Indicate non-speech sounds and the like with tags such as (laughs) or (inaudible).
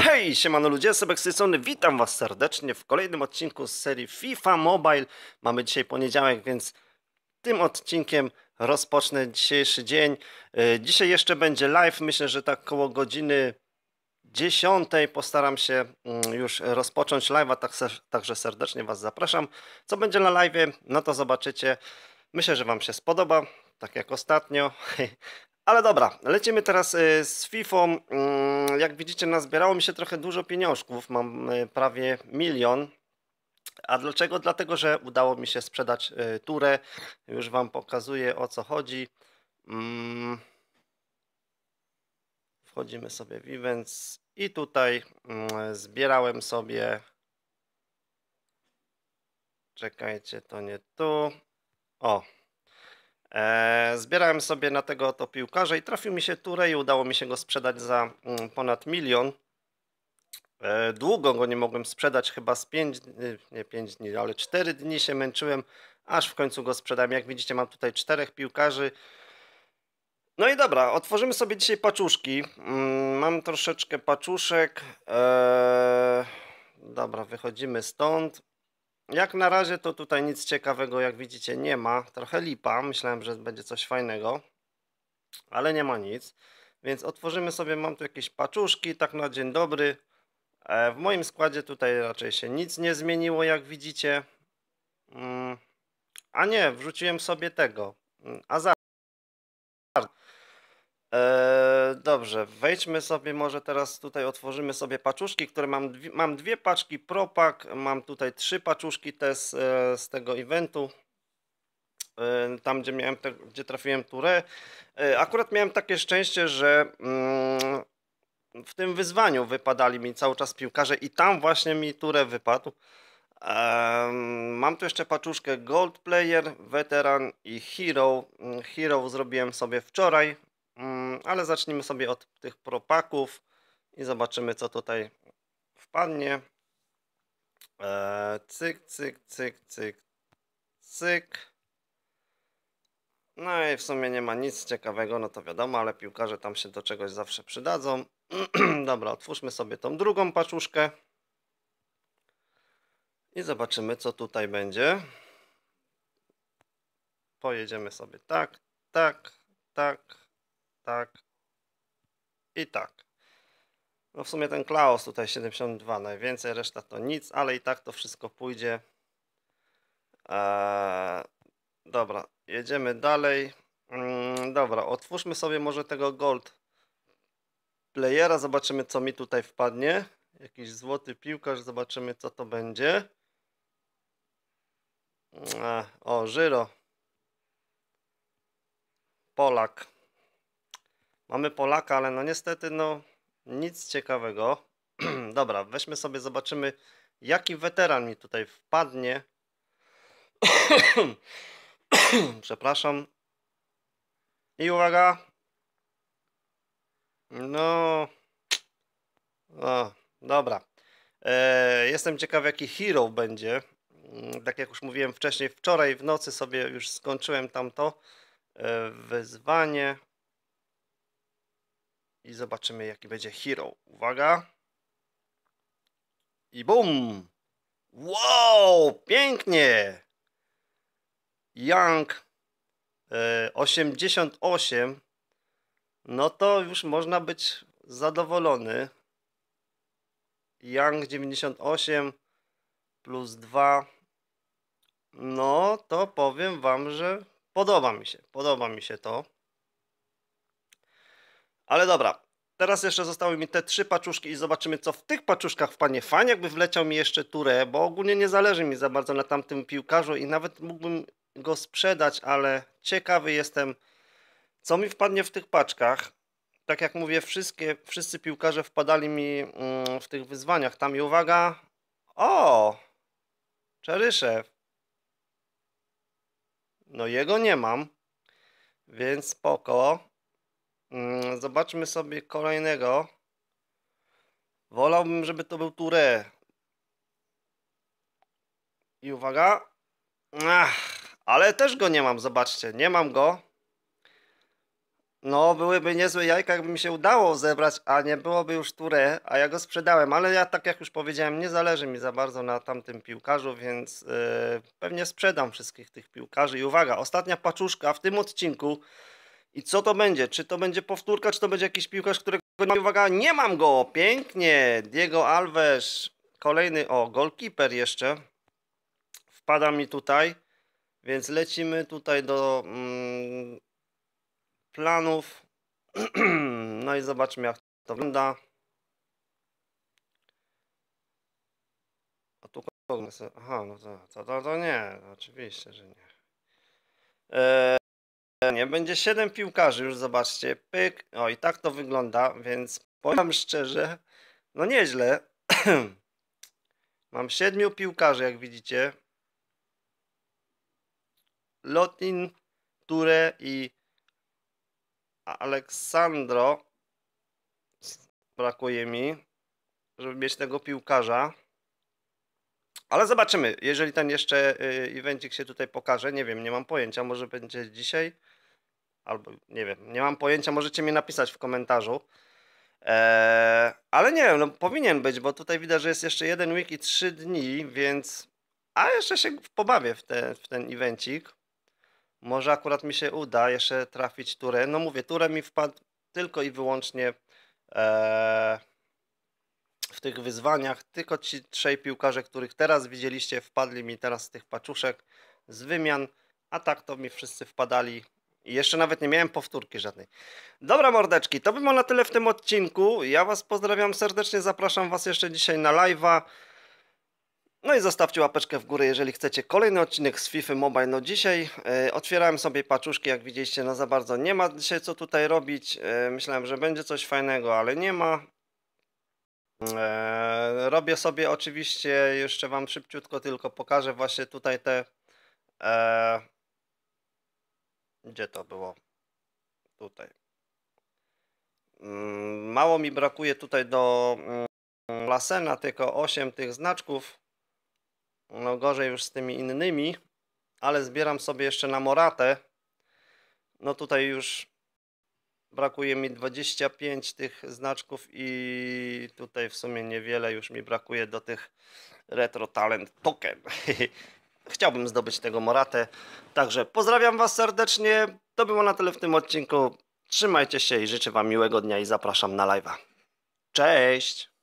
Hej, siemano ludzie, Sebek z tej strony, witam was serdecznie w kolejnym odcinku z serii FIFA Mobile. Mamy dzisiaj poniedziałek, więc tym odcinkiem rozpocznę dzisiejszy dzień. E, dzisiaj jeszcze będzie live, myślę, że tak koło godziny 10 postaram się mm, już rozpocząć live'a, tak także serdecznie was zapraszam. Co będzie na live'ie, no to zobaczycie. Myślę, że wam się spodoba, tak jak ostatnio. (laughs) Ale dobra, lecimy teraz y, z FIFA. Mm, jak widzicie, nazbierało mi się trochę dużo pieniążków, mam y, prawie milion. A dlaczego? Dlatego, że udało mi się sprzedać y, turę. Już Wam pokazuję o co chodzi. Mm. Wchodzimy sobie w events i tutaj mm, zbierałem sobie. Czekajcie, to nie tu. O, E, zbierałem sobie na tego to piłkarza i trafił mi się Turej, udało mi się go sprzedać za mm, ponad milion. E, długo go nie mogłem sprzedać, chyba z 5, nie 5 dni, ale 4 dni się męczyłem, aż w końcu go sprzedałem. Jak widzicie mam tutaj czterech piłkarzy. No i dobra, otworzymy sobie dzisiaj paczuszki. Mm, mam troszeczkę paczuszek. E, dobra, wychodzimy stąd. Jak na razie to tutaj nic ciekawego, jak widzicie, nie ma. Trochę lipa, myślałem, że będzie coś fajnego, ale nie ma nic. Więc otworzymy sobie, mam tu jakieś paczuszki, tak na dzień dobry. E, w moim składzie tutaj raczej się nic nie zmieniło, jak widzicie. Mm, a nie, wrzuciłem sobie tego. Mm, za. E, dobrze, wejdźmy sobie może teraz tutaj, otworzymy sobie paczuszki, które mam, dwie, mam dwie paczki Propak, mam tutaj trzy paczuszki te z e, tego eventu, e, tam gdzie, miałem te, gdzie trafiłem Ture. akurat miałem takie szczęście, że mm, w tym wyzwaniu wypadali mi cały czas piłkarze i tam właśnie mi Ture wypadł. Mam tu jeszcze paczuszkę Gold Player, Veteran i Hero. Mm, Hero zrobiłem sobie wczoraj, ale zacznijmy sobie od tych propaków i zobaczymy co tutaj wpadnie. cyk, cyk, cyk, cyk, cyk. No i w sumie nie ma nic ciekawego, no to wiadomo, ale piłkarze tam się do czegoś zawsze przydadzą. Dobra, otwórzmy sobie tą drugą paczuszkę. I zobaczymy, co tutaj będzie. Pojedziemy sobie tak, tak, tak, tak i tak. No w sumie ten Klaus tutaj 72 najwięcej, reszta to nic, ale i tak to wszystko pójdzie. Eee, dobra, jedziemy dalej. Mm, dobra, otwórzmy sobie może tego gold playera, zobaczymy co mi tutaj wpadnie. Jakiś złoty piłkarz, zobaczymy co to będzie. Eee, o, Żyro. Polak. Mamy Polaka, ale no niestety no nic ciekawego. (clears throat) Dobra, weźmy sobie, zobaczymy jaki weteran mi tutaj wpadnie. (clears throat) Przepraszam. I uwaga. No. no dobra. E, jestem ciekaw, jaki hero będzie. Mm, tak jak już mówiłem wcześniej, wczoraj w nocy sobie już skończyłem tamto e, wyzwanie i zobaczymy jaki będzie hero. Uwaga. I bum! Wow! Pięknie! Young 88 e, no to już można być zadowolony. Young 98 plus 2 no to powiem wam, że podoba mi się. Podoba mi się to. Ale dobra, teraz jeszcze zostały mi te trzy paczuszki i zobaczymy, co w tych paczuszkach panie Fajnie, jakby wleciał mi jeszcze Ture, bo ogólnie nie zależy mi za bardzo na tamtym piłkarzu i nawet mógłbym go sprzedać, ale ciekawy jestem, co mi wpadnie w tych paczkach. Tak jak mówię, wszystkie, wszyscy piłkarze wpadali mi mm, w tych wyzwaniach. Tam i uwaga, o, Czeryszew. No jego nie mam, więc spoko. Mm, zobaczmy sobie kolejnego. Wolałbym, żeby to był Ture. I uwaga. Ach, ale też go nie mam, zobaczcie. Nie mam go. No, byłyby niezłe jajka, jakby mi się udało zebrać, a nie byłoby już Ture, a ja go sprzedałem. Ale ja, tak jak już powiedziałem, nie zależy mi za bardzo na tamtym piłkarzu, więc yy, pewnie sprzedam wszystkich tych piłkarzy. I uwaga, ostatnia paczuszka w tym odcinku. I co to będzie? Czy to będzie powtórka, czy to będzie jakiś piłkarz, którego nie uwaga, nie mam go. Pięknie. Diego Alves. Kolejny, o, goalkeeper jeszcze. Wpada mi tutaj. Więc lecimy tutaj do mm, planów. (clears throat) no i zobaczmy jak to wygląda. A tu Aha, no to, to, to, to nie, oczywiście, że nie. Eee, nie, będzie 7 piłkarzy, już zobaczcie. Pyk. O, i tak to wygląda, więc powiem szczerze, no nieźle. (clears throat) Mam 7 piłkarzy, jak widzicie. Lotin, Ture i Aleksandro. Brakuje mi, żeby mieć tego piłkarza. Ale zobaczymy, jeżeli ten jeszcze y, evencik się tutaj pokaże, nie wiem, nie mam pojęcia, może będzie dzisiaj, albo nie wiem, nie mam pojęcia, możecie mi napisać w komentarzu. Eee, ale nie wiem, no powinien być, bo tutaj widać, że jest jeszcze jeden week i trzy dni, więc... A jeszcze się pobawię w, te, w ten evencik. Może akurat mi się uda jeszcze trafić turę. No mówię, turę mi wpadł tylko i wyłącznie... Eee, w tych wyzwaniach. Tylko ci trzej piłkarze, których teraz widzieliście, wpadli mi teraz z tych paczuszek, z wymian, a tak to mi wszyscy wpadali. I jeszcze nawet nie miałem powtórki żadnej. Dobra mordeczki, to by było na tyle w tym odcinku. Ja Was pozdrawiam serdecznie, zapraszam Was jeszcze dzisiaj na live'a. No i zostawcie łapeczkę w górę, jeżeli chcecie kolejny odcinek z FIFA Mobile. No dzisiaj y, otwierałem sobie paczuszki, jak widzieliście, no za bardzo nie ma dzisiaj co tutaj robić. Y, myślałem, że będzie coś fajnego, ale nie ma. E, robię sobie oczywiście, jeszcze Wam szybciutko tylko pokażę właśnie tutaj te... E, gdzie to było? Tutaj. Mm, mało mi brakuje tutaj do mm, Lasena, tylko 8 tych znaczków. No gorzej już z tymi innymi, ale zbieram sobie jeszcze na Moratę. No tutaj już Brakuje mi 25 tych znaczków i tutaj w sumie niewiele już mi brakuje do tych Retro Talent Token. (laughs) Chciałbym zdobyć tego Moratę. Także pozdrawiam Was serdecznie. To było na tyle w tym odcinku. Trzymajcie się i życzę Wam miłego dnia i zapraszam na live'a. Cześć!